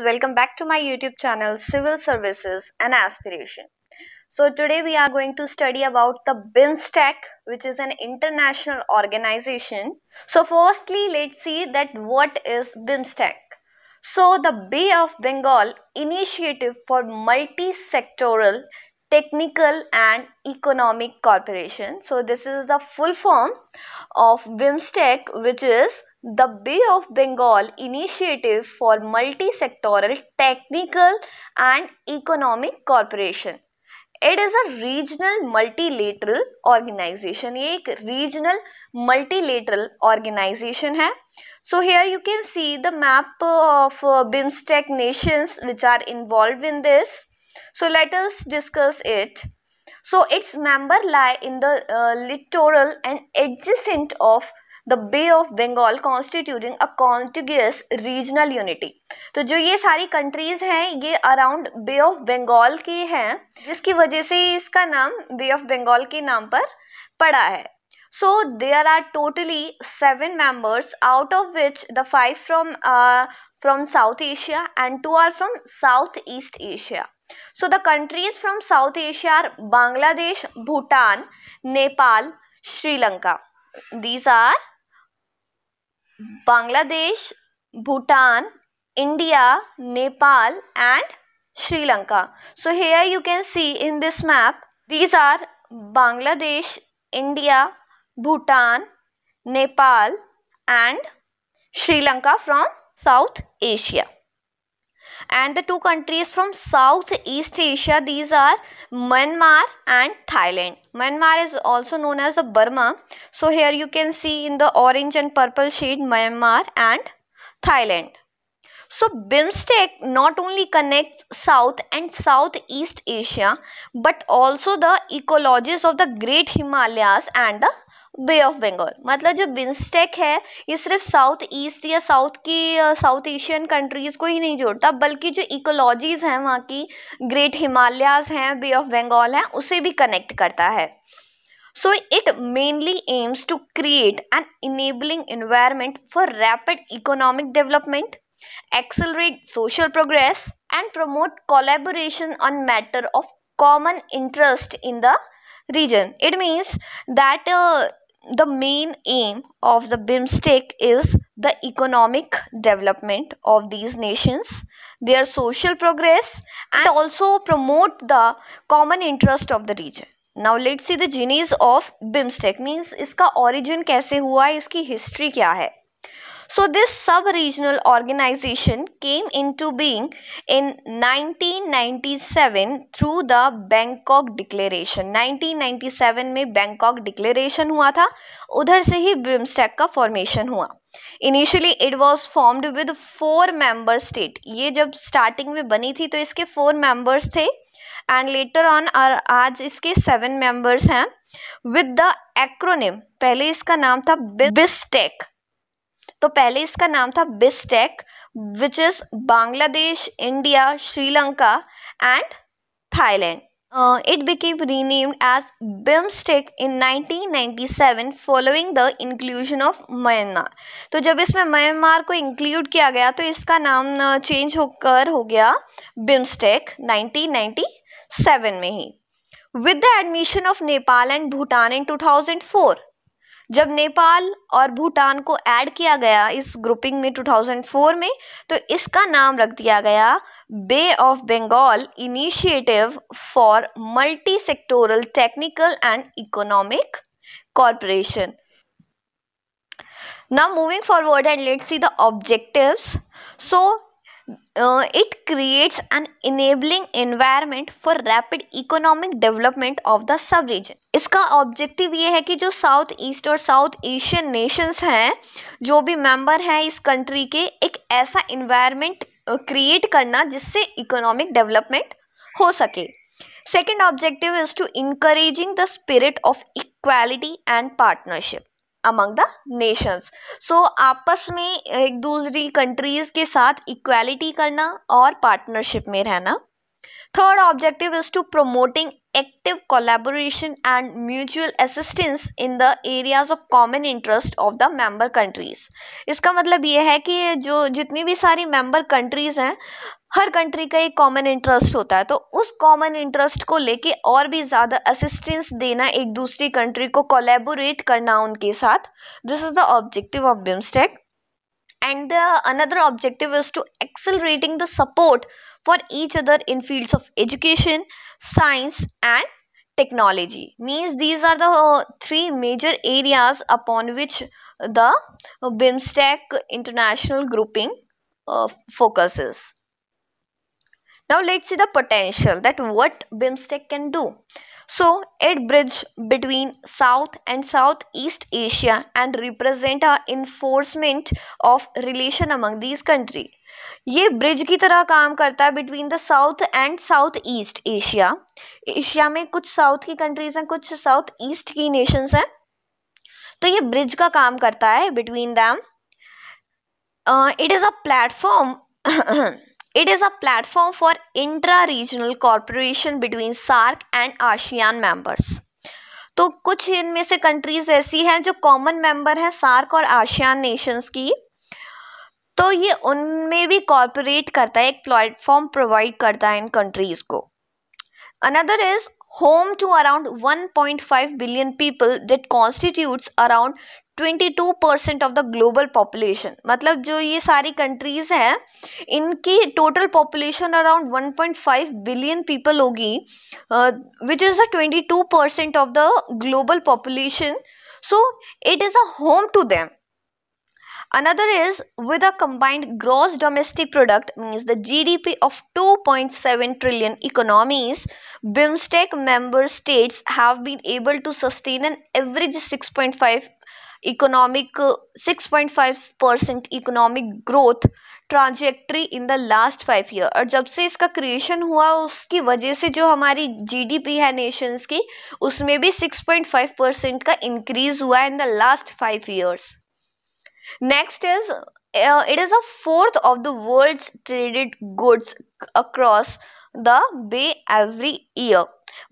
Welcome back to my YouTube channel Civil Services and Aspiration. So today we are going to study about the BIMSTEC which is an international organization. So firstly let's see that what is BIMSTEC. So the Bay of Bengal initiative for multi-sectoral technical and economic corporation. So this is the full form of BIMSTEC which is the Bay of Bengal Initiative for Multisectoral Technical and Economic Cooperation. It is a regional multilateral organization. It is a regional multilateral organization. Hai. So here you can see the map of uh, BIMSTEC nations which are involved in this. So let us discuss it. So its members lie in the uh, littoral and adjacent of the bay of Bengal constituting a contiguous regional unity तो जो ये सारी countries हैं ये around bay of Bengal की हैं जिसकी वजह से इसका नाम बे ऑफ Bengal के नाम पर पड़ा है so there are totally seven members out of which the five from from south Asia and two are from south east Asia so the countries from south Asia are Bangladesh Bhutan Nepal Sri Lanka these are Bangladesh, Bhutan, India, Nepal and Sri Lanka. So here you can see in this map these are Bangladesh, India, Bhutan, Nepal and Sri Lanka from South Asia and the two countries from Southeast Asia these are Myanmar and Thailand. Myanmar is also known as Burma. So here you can see in the orange and purple shade Myanmar and Thailand. So so not only connect south and south east Asia but also the ecologies of the great himalayas and the bay of Bengal मतलब जो BIMSTEC है ये सिर्फ south east या south की south Asian countries को ही नहीं जोड़ता बल्कि जो इकोलॉजीज हैं वहाँ की ग्रेट हिमालयाज हैं बे ऑफ बंगाल हैं उसे भी कनेक्ट करता है so it mainly aims to create an enabling environment for rapid economic development accelerate social progress, and promote collaboration on matter of common interest in the region. It means that uh, the main aim of the BIMSTEC is the economic development of these nations, their social progress, and also promote the common interest of the region. Now let's see the genesis of BIMSTEC means इसका origin कैसे हुआ है इसकी history क्या है So this sub-regional organization came into being in 1997 through the Bangkok declaration 1997 में Bangkok declaration हुआ था उधर से ही ब्रिम्स्टेक का फॉर्मेशन हुआ initially it was formed with four member state ये जब स्टार्टिंग में बनी थी तो इसके फोर मेंबर्स थे एंड लेटर ऑन आज इसके सेवन मेंबर्स हैं विद द एक्रोनिम पहले इसका नाम था बिस्टेक तो पहले इसका नाम था BISTEC which is Bangladesh India Sri Lanka and Thailand it became renamed as as in 1997 following the inclusion of Myanmar तो जब इसमें म्यांमार को इंक्लूड किया गया तो इसका नाम चेंज uh, होकर हो गया BIMSTEC 1997 में ही with the admission of Nepal and Bhutan in 2004 जब नेपाल और भूटान को ऐड किया गया इस ग्रुपिंग में 2004 में तो इसका नाम रख दिया गया bay of Bengal initiative for multi sectoral technical and economic cooperation now moving forward and let see the objectives so it uh, creates creates an enabling for rapid economic development of the sub region इसका ऑब्जेक्टिव ये है कि जो south east और south Asian nations हैं जो भी मेंबर हैं इस कंट्री के एक ऐसा इन्वायरमेंट क्रिएट uh, करना जिससे इकोनॉमिक डेवलपमेंट हो सके second objective is to encouraging the spirit of equality and partnership among the nations so आपस में एक दूसरी कंट्रीज के साथ इक्वालिटी करना और पार्टनरशिप में रहना third objective is to promoting active collaboration and mutual assistance in the areas of common interest of the member countries इसका मतलब ये है कि जो जितनी भी सारी मेंबर कंट्रीज हैं हर कंट्री का एक कॉमन इंटरेस्ट होता है तो उस कॉमन इंटरेस्ट को लेके और भी ज़्यादा असिस्टेंस देना एक दूसरी कंट्री को कोलेबोरेट करना उनके साथ this is the objective of BIMSTEC and the another objective is to accelerating the support for each other in fields of education science and technology means these are the three major areas upon which the BIMSTEC international grouping focuses uh, Now let's see the potential that what BIMSTEC can do. So it bridge between South and Southeast Asia and represent a enforcement of relation among these countries. ये bridge की तरह काम करता है between the south and south east Asia Asia में कुछ south की countries हैं कुछ साउथ ईस्ट की नेशंस हैं तो ये ब्रिज का काम करता है between them it is a platform It is a platform for intra-regional cooperation between SARC and ASEAN members. तो कुछ इनमें से कंट्रीज ऐसी हैं जो कॉमन मेंबर हैं सार्क और आशियान नेशंस की तो ये उनमें भी कॉरपोरेट करता है एक प्लेटफॉर्म प्रोवाइड करता है इन कंट्रीज को another is home to around 1.5 billion people that constitutes around 22 percent of the global population, मतलब जो ये सारी countries हैं इनकी total population around one point five billion people people होगी which is a 22 percent of the global population. so it is a home to them another is with a combined gross domestic product means the gdp of 2.7 trillion economies bimstec member states have been able to sustain an average 6.5 economic 6.5 percent economic growth trajectory in the last five year और जब से इसका creation हुआ उसकी वजह से जो हमारी जीडीपी है नेशंस की उसमें भी 6.5 परसेंट का इंक्रीज हुआ in the last five years next is it is a fourth of the world's traded goods across the bay every year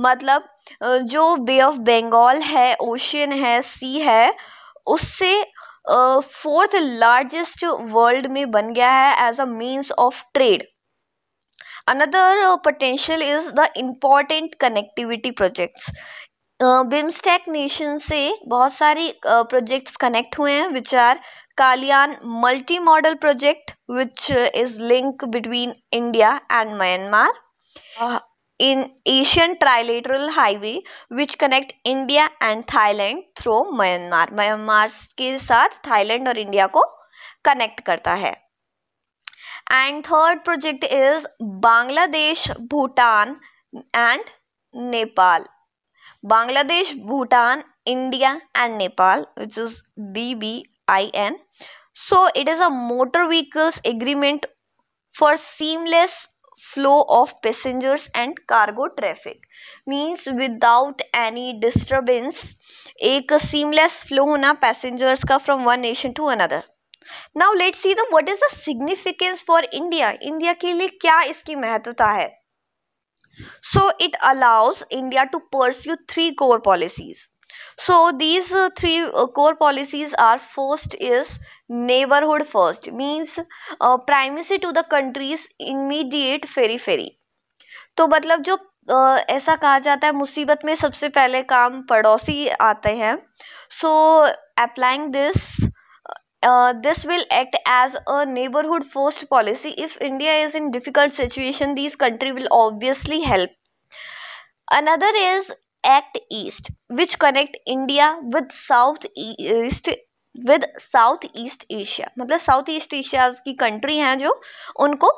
मतलब uh, जो बे ऑफ बंगाल है ओशियन है सी है उससे फोर्थ लार्जेस्ट वर्ल्ड में बन गया है as a means of trade another potential is the important connectivity projects BIMSTEC nation से बहुत सारी प्रोजेक्ट्स कनेक्ट हुए हैं which are Kaladan multi modal project which is link between India and Myanmar in Asian trilateral highway which connect India and Thailand through Myanmar. Myanmar के साथ Thailand और India को connect करता है And third project is Bangladesh, Bhutan and Nepal. Bangladesh, Bhutan, India and Nepal which is BBIN. So it is a motor vehicles agreement for seamless flow of passengers and cargo traffic means without any disturbance ek seamless flow hona passengers ka from one nation to another now let's see the what is the significance for india india ke liye kya iski mahatvata hai so it allows india to pursue three core policies so these three core policies are first is neighbourhood first means first to the countries immediate periphery तो मतलब जो ऐसा कहा जाता है मुसीबत में सबसे पहले काम पड़ोसी आते हैं so applying this this will act as a neighbourhood first policy if India is in difficult situation this country will obviously help another is act east which connect India with south east with south east Asia मतलब south east Asia की country हैं जो उनको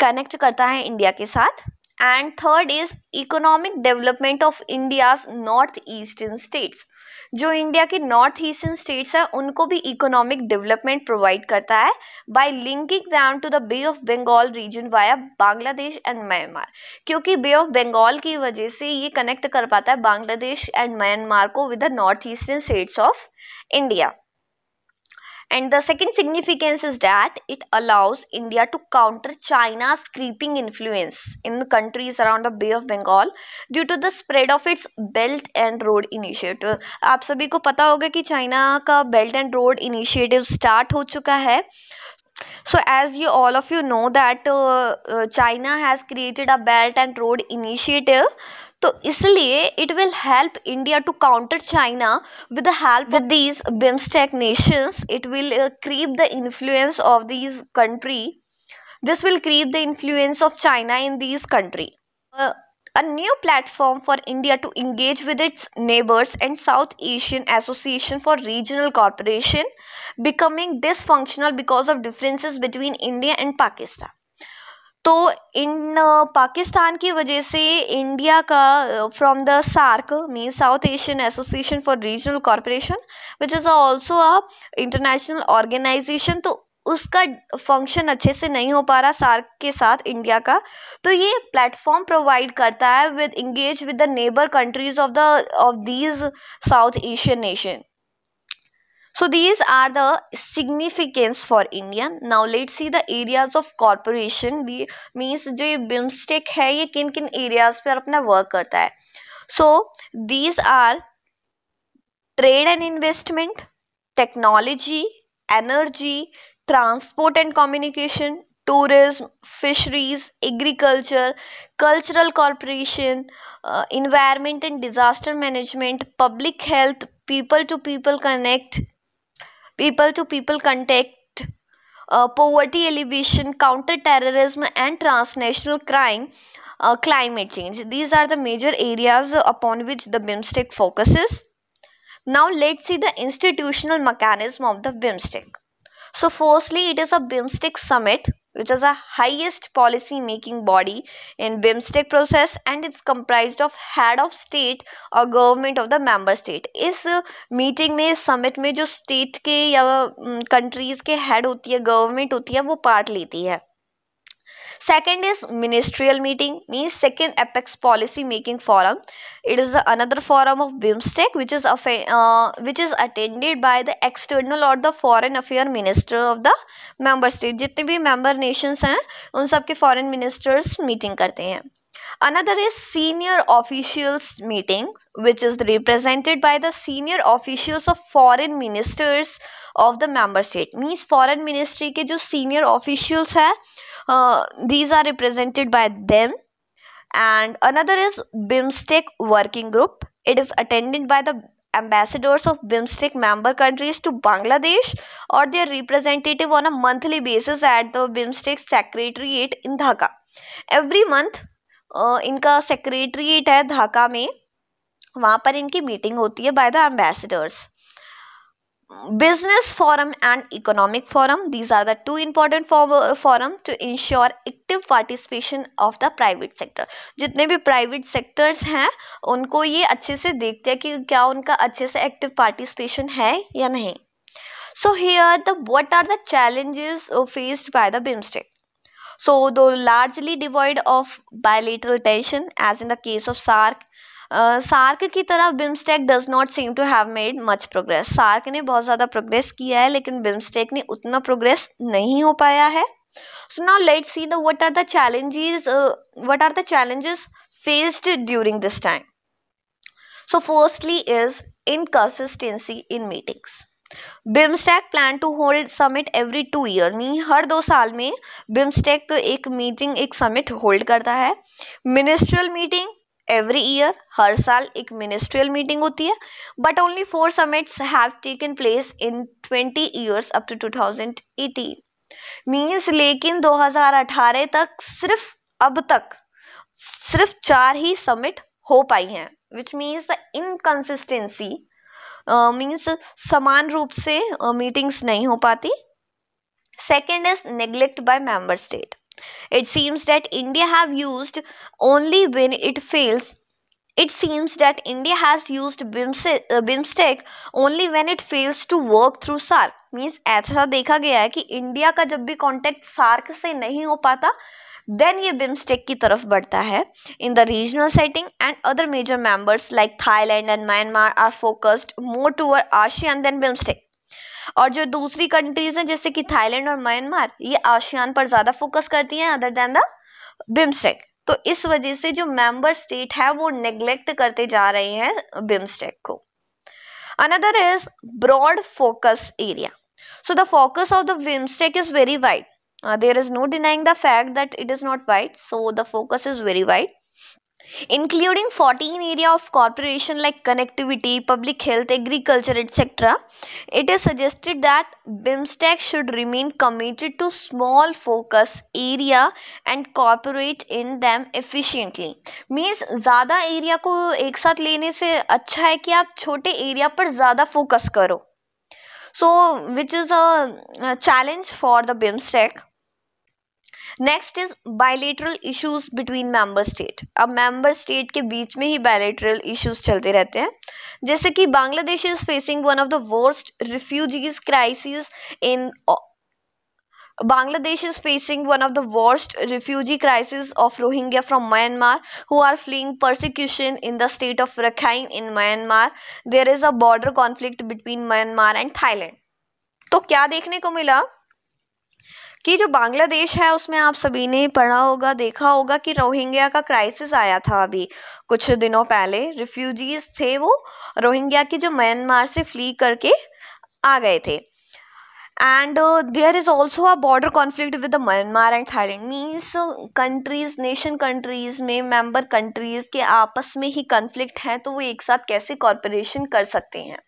connect करता है India के साथ and third is economic development of India north eastern states जो इंडिया के नॉर्थ ईस्टर्न स्टेट्स हैं उनको भी इकोनॉमिक डेवलपमेंट प्रोवाइड करता है by linking them to the bay of Bengal region via Bangladesh and Myanmar क्योंकि बे ऑफ बंगाल की वजह से ये कनेक्ट कर पाता है बांग्लादेश एंड म्यांमार को with the north eastern states of India And the second significance is that it allows India to counter China's creeping influence in the countries around the Bay of Bengal due to the spread of its Belt and Road Initiative. आप सभी को पता होगा कि China का belt and road हो चुका है so as you all of you know that uh, uh, china has created a belt and road initiative so isliye it will help india to counter china with the help of these bimstec nations it will uh, creep the influence of these country this will creep the influence of china in these country a new platform for India to engage with its neighbors and South Asian Association for Regional Cooperation, becoming dysfunctional because of differences between India and Pakistan. तो इन पाकिस्तान की वजह से India का from the SAARC mean south Asian association for regional cooperation which is also a international organization तो उसका function अच्छे से नहीं हो पा रहा सार्क के साथ इंडिया का तो ये प्लेटफॉर्म प्रोवाइड करता है with engage with the neighbour countries of the of these south Asian nation so these are the significance for India now let see the areas of cooperation be means जो ये BIMSTEC है ये किन किन areas पर अपना work करता है so these are trade and investment technology energy transport and communication, tourism, fisheries, agriculture, cultural corporation, uh, environment and disaster management, public health, people to people connect, people to people contact, uh, poverty alleviation, counter terrorism, and transnational crime. Uh, climate change. These are the major areas upon which the BIMSTEC focuses. Now let's see the institutional mechanism of the BIMSTEC. So firstly, it is a BIMSTEC summit which is a highest policy making body in BIMSTEC process and it's comprised of head of state or government of the member state. is meeting में summit में jo state ke ya countries ke head hoti hai government hoti hai wo part leti hai second is ministerial meeting means second apex policy making forum it is another forum of bimstec which is uh, which is attended by the external or the foreign affair minister of the member state जितने भी member nations हैं उन सब के foreign ministers meeting करते हैं Another is senior officials meeting, which is represented by the senior officials of foreign ministers of the member state. Means foreign ministry के जो senior officials है, uh, these are represented by them. And another is BIMSTEC working group. It is attended by the ambassadors of BIMSTEC member countries to Bangladesh or their representative on a monthly basis at the BIMSTEC Secretariat in Dhaka. Every month, इनका secretariat है ढाका में वहाँ पर इनकी meeting होती है by the ambassadors business forum and economic forum these are the two important forum to ensure active participation of the private sector जितने भी प्राइवेट सेक्टर्स हैं उनको ये अच्छे से देखते हैं कि क्या उनका अच्छे से एक्टिव पार्टिसिपेशन है या नहीं so here the what are the challenges faced by the BIMSTEC So though largely devoid of bilateral tension as in the case of SARC, SAARC uh, की तरह BIMSTEC does not seem to have made much progress SAARC ने बहुत ज़्यादा progress किया है लेकिन BIMSTEC ने उतना प्रोग्रेस नहीं हो पाया है so now let's see the what are the challenges what are the challenges faced during this time so firstly is inconsistency in meetings BIMSTEC plan to hold summit every two year mean हर दो साल में BIMSTEC तो एक meeting एक summit hold करता है ministerial meeting every year हर साल एक मिनिस्ट्रियल मीटिंग होती है but only four summits have taken place in twenty years up to two thousand eighteen means लेकिन दो हजार अठारह तक सिर्फ अब तक सिर्फ चार ही समिट हो पाई हैं which means the inconsistency means uh, समान रूप से मीटिंग्स uh, नहीं हो पाती second is neglect by member state it seems that India have used only when it fails It seems that India has used uh, BIMSTEC only when it fails to work through SARC. Means ऐसा देखा गया है कि India का जब भी contact SAARC से नहीं हो पाता देन ये बिम्स्टेक की तरफ बढ़ता है in the regional setting and other major members like Thailand and Myanmar are focused more toward ASEAN than BIMSTEC और जो दूसरी कंट्रीज हैं जैसे कि थाईलैंड और म्यांमार ये आशियान पर ज़्यादा फोकस करती हैं अदर देन द बिम्स्टेक तो इस वजह से जो मेंबर स्टेट है वो नेग्लेक्ट करते जा रहे हैं बिम्स्टेक को another is broad focus area so the focus of the BIMSTEC is very wide there is no denying the fact that it is not wide so the focus is very wide including 14 area of cooperation like connectivity, public health, agriculture, etc. It is suggested that BIMSTEC should remain committed to small focus area and cooperate in them efficiently. Means ज़्यादा area को एक साथ लेने से अच्छा है कि आप छोटे एरिया पर ज़्यादा फोकस करो so which is a challenge for the BIMSTEC next is bilateral issues between member state अब मेंबर स्टेट के बीच में ही बायलेटरल इश्यूज चलते रहते हैं जैसे कि Bangladesh is facing one of the worst refugees crisis in Bangladesh is facing one of the worst refugee crises of Rohingya from Myanmar who are fleeing persecution in the state of Rakhine in Myanmar. There is a border conflict between Myanmar and Thailand. तो क्या देखने को मिला कि जो बांग्लादेश है उसमें आप सभी ने पढ़ा होगा देखा होगा कि रोहिंग्या का क्राइसिस आया था अभी कुछ दिनों पहले रिफ्यूजीज थे वो रोहिंग्या के जो म्यांमार से फ्ली करके आ गए थे and there is also a border conflict with the Myanmar and Thailand means countries nation countries में मेम्बर कंट्रीज के आपस में ही कंफ्लिक्ट है तो वो एक साथ कैसे कॉरपोरेशन कर सकते हैं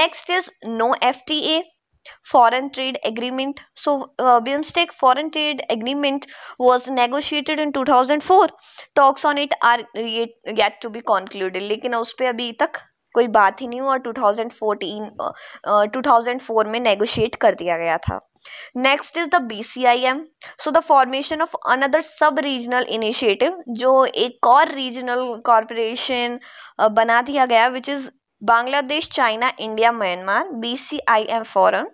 next is no F T A foreign trade agreement so uh, bimstec foreign trade agreement was negotiated in 2004 talks on it are yet yet to be concluded lekin us pe abhi tak koi baat hi nahi hua 2014 uh, uh, 2004 mein negotiate kar diya gaya tha next is the B C I M so the formation of another sub regional initiative जो एक और regional corporation बना दिया गया which is Bangladesh, China, India, Myanmar, BCIM Forum,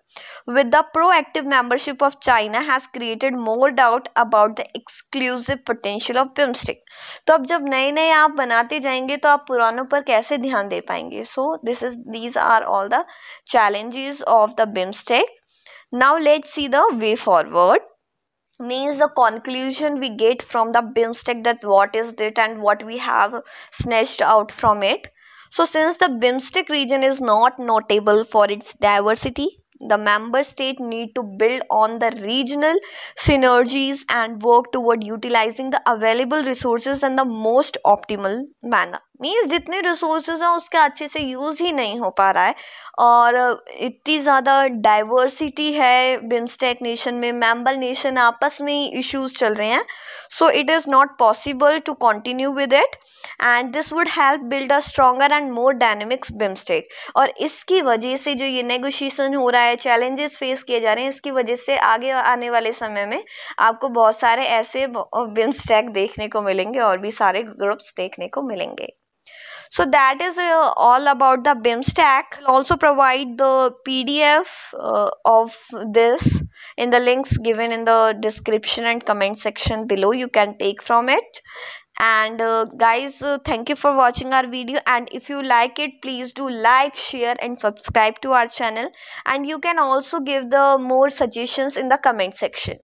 with the proactive membership of China has created more doubt about the exclusive potential of BIMSTEC. तो अब जब नए नए आप बनाते जाएंगे तो आप पुरानों पर कैसे ध्यान दे पाएंगे so this is these are all the challenges of the BIMSTEC. Now let's see the way forward. means the conclusion we get from the BIMSTEC that what is it and what we have snatched out from it. So since the BIMSTEC region is not notable for its diversity, the member state need to build on the regional synergies and work toward utilizing the available resources in the most optimal manner. मीन्स जितने resources हैं उसका अच्छे से use ही नहीं हो पा रहा है और इतनी ज़्यादा डाइवर्सिटी है बिम्स्टेक नेशन में मेंबर नेशन आपस में ही इश्यूज चल रहे हैं so it is not possible to continue with it and this would help build a stronger and more dynamics BIMSTEC और इसकी वजह से जो ये नेगोशिएशन हो रहा है चैलेंजेस फेस किए जा रहे हैं इसकी वजह से आगे आने वाले समय में आपको बहुत सारे ऐसे बिम्स्टेक देखने को मिलेंगे और भी सारे ग्रुप्स देखने को मिलेंगे so that is uh, all about the bim stack I'll also provide the pdf uh, of this in the links given in the description and comment section below you can take from it and uh, guys uh, thank you for watching our video and if you like it please do like share and subscribe to our channel and you can also give the more suggestions in the comment section